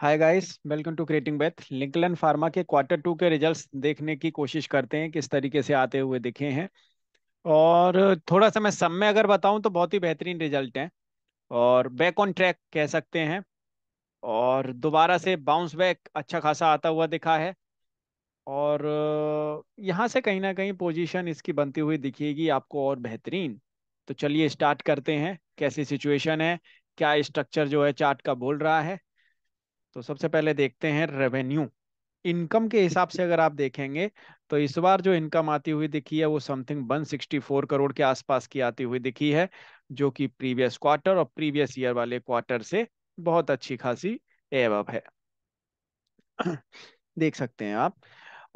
hi guys welcome to creating बेथ Lincoln pharma के quarter two के रिजल्ट्स देखने की कोशिश करते हैं किस तरीके से आते हुए दिखे हैं और थोड़ा सा मैं सब में अगर बताऊं तो बहुत ही बेहतरीन रिजल्ट हैं और बैक ऑन ट्रैक कह सकते हैं और दोबारा से बाउंस बैक अच्छा खासा आता हुआ दिखा है और यहाँ से कहीं ना कहीं पोजिशन इसकी बनती हुई दिखेगी आपको और बेहतरीन तो चलिए स्टार्ट करते हैं कैसी सिचुएशन है क्या स्ट्रक्चर जो है चार्ट का बोल रहा है तो सबसे पहले देखते हैं रेवेन्यू इनकम के हिसाब से अगर आप देखेंगे तो इस बार जो इनकम आती हुई दिखी है वो समथिंग 164 करोड़ के आसपास की आती हुई दिखी है जो कि प्रीवियस क्वार्टर और प्रीवियस ईयर वाले क्वार्टर से बहुत अच्छी खासी एवब है देख सकते हैं आप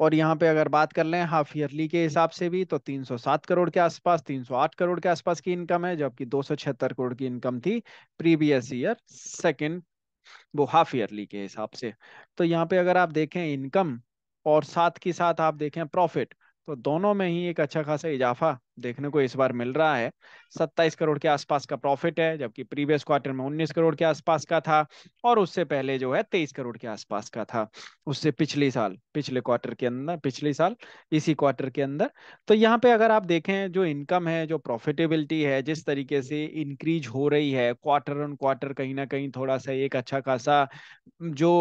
और यहाँ पे अगर बात कर लें हाफ ईयरली के हिसाब से भी तो 307 करोड़ के आसपास 308 करोड़ के आसपास की इनकम है जबकि 276 करोड़ की इनकम थी प्रीवियस ईयर सेकंड वो हाफ ईयरली के हिसाब से तो यहाँ पे अगर आप देखें इनकम और साथ के साथ आप देखें प्रॉफिट तो दोनों में ही एक अच्छा खासा इजाफा देखने को इस बार मिल रहा है 27 करोड़ के आसपास का प्रॉफिट है जबकि प्रीवियस क्वार्टर में 19 करोड़ के आसपास का था और उससे पहले जो है 23 करोड़ के आसपास का था उससे पिछले साल पिछले क्वार्टर के अंदर पिछले साल इसी क्वार्टर के अंदर तो यहाँ पे अगर आप देखें जो इनकम है जो प्रॉफिटेबिलिटी है जिस तरीके से इंक्रीज हो रही है क्वार्टर ऑन क्वार्टर कहीं ना कहीं थोड़ा सा एक अच्छा खासा जो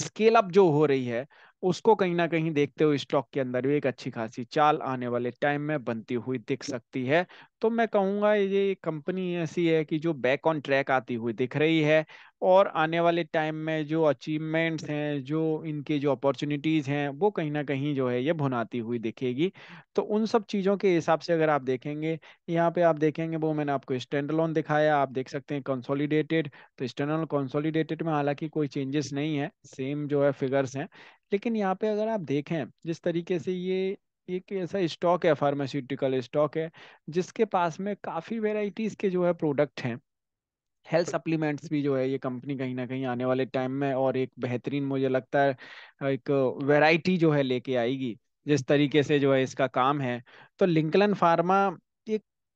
स्केल अप जो हो रही है उसको कहीं ना कहीं देखते हुए स्टॉक के अंदर भी एक अच्छी खासी चाल आने वाले टाइम में बनती हुई दिख सकती है तो मैं कहूँगा ये कंपनी ऐसी है कि जो बैक ऑन ट्रैक आती हुई दिख रही है और आने वाले टाइम में जो अचीवमेंट्स हैं जो इनके जो अपॉर्चुनिटीज़ हैं वो कहीं ना कहीं जो है ये भुनाती हुई दिखेगी तो उन सब चीज़ों के हिसाब से अगर आप देखेंगे यहाँ पे आप देखेंगे वो मैंने आपको स्टैंड लोन दिखाया आप देख सकते हैं कंसोलिडेटेड तो स्टैंड कंसोलिडेटेड में हालांकि कोई चेंजेस नहीं है सेम जो है फिगर्स हैं लेकिन यहाँ पे अगर आप देखें जिस तरीके से ये एक ऐसा स्टॉक है फार्मास्यूटिकल स्टॉक है जिसके पास में काफ़ी वेराइटीज़ के जो है प्रोडक्ट हैं हेल्थ सप्लीमेंट्स भी जो है ये कंपनी कहीं ना कहीं आने वाले टाइम में और एक बेहतरीन मुझे लगता है एक वेराइटी जो है लेके आएगी जिस तरीके से जो है इसका काम है तो लिंकलन फार्मा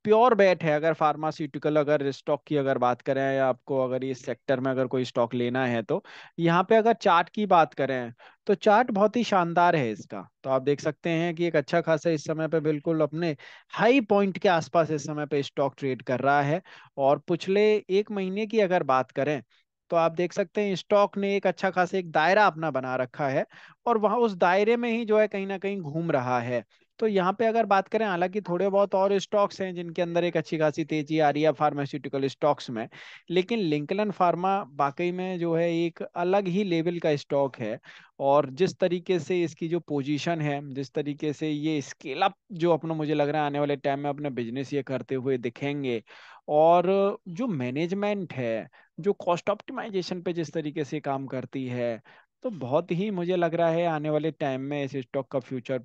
प्योर बैट है अगर फार्मास्यूटिकल अगर स्टॉक की अगर बात करें या आपको अगर इस सेक्टर में अगर कोई स्टॉक लेना है तो यहाँ पे अगर चार्ट की बात करें तो चार्ट बहुत ही शानदार है इसका तो आप देख सकते हैं कि एक अच्छा खासा इस समय पे बिल्कुल अपने हाई पॉइंट के आसपास इस समय पे स्टॉक ट्रेड कर रहा है और पिछले एक महीने की अगर बात करें तो आप देख सकते हैं स्टॉक ने एक अच्छा खासा एक दायरा अपना बना रखा है और वहाँ उस दायरे में ही जो है कहीं ना कहीं घूम रहा है तो यहाँ पे अगर बात करें हालांकि थोड़े बहुत और स्टॉक्स हैं जिनके अंदर एक अच्छी खासी तेजी आ रही है फार्मास्यूटिकल स्टॉक्स में लेकिन लिंकलन फार्मा वाकई में जो है एक अलग ही लेवल का स्टॉक है और जिस तरीके से इसकी जो पोजीशन है जिस तरीके से ये स्केल अप जो अपना मुझे लग रहा है आने वाले टाइम में अपना बिजनेस ये करते हुए दिखेंगे और जो मैनेजमेंट है जो कॉस्ट ऑप्टिमाइजेशन पे जिस तरीके से काम करती है तो बहुत ही मुझे लग रहा है आने वाले टाइम में इस स्टॉक का फ्यूचर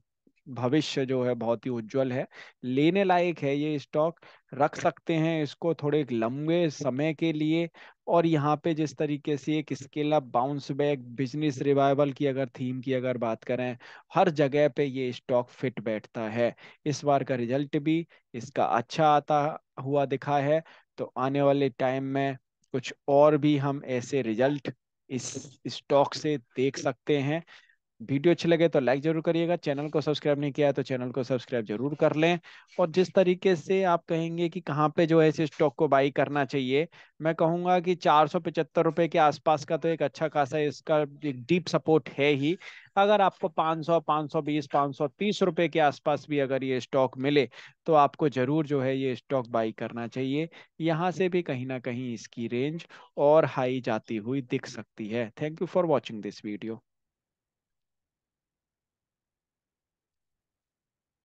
भविष्य जो है बहुत ही उज्जवल है लेने लायक है ये स्टॉक रख सकते हैं इसको थोड़े लंबे समय के लिए और यहाँ पे जिस तरीके से एक scale up bounce back business revival की अगर थीम की अगर बात करें हर जगह पे ये स्टॉक फिट बैठता है इस बार का रिजल्ट भी इसका अच्छा आता हुआ दिखा है तो आने वाले टाइम में कुछ और भी हम ऐसे रिजल्ट इस स्टॉक से देख सकते हैं वीडियो अच्छे लगे तो लाइक जरूर करिएगा चैनल को सब्सक्राइब नहीं किया तो चैनल को सब्सक्राइब जरूर कर लें और जिस तरीके से आप कहेंगे कि कहाँ पे जो है इस स्टॉक को बाई करना चाहिए मैं कहूँगा कि चार सौ के आसपास का तो एक अच्छा खासा इसका एक डीप सपोर्ट है ही अगर आपको 500, 520, 530 रुपए के आसपास भी अगर ये स्टॉक मिले तो आपको जरूर जो है ये स्टॉक बाई करना चाहिए यहाँ से भी कहीं ना कहीं इसकी रेंज और हाई जाती हुई दिख सकती है thank you for watching this video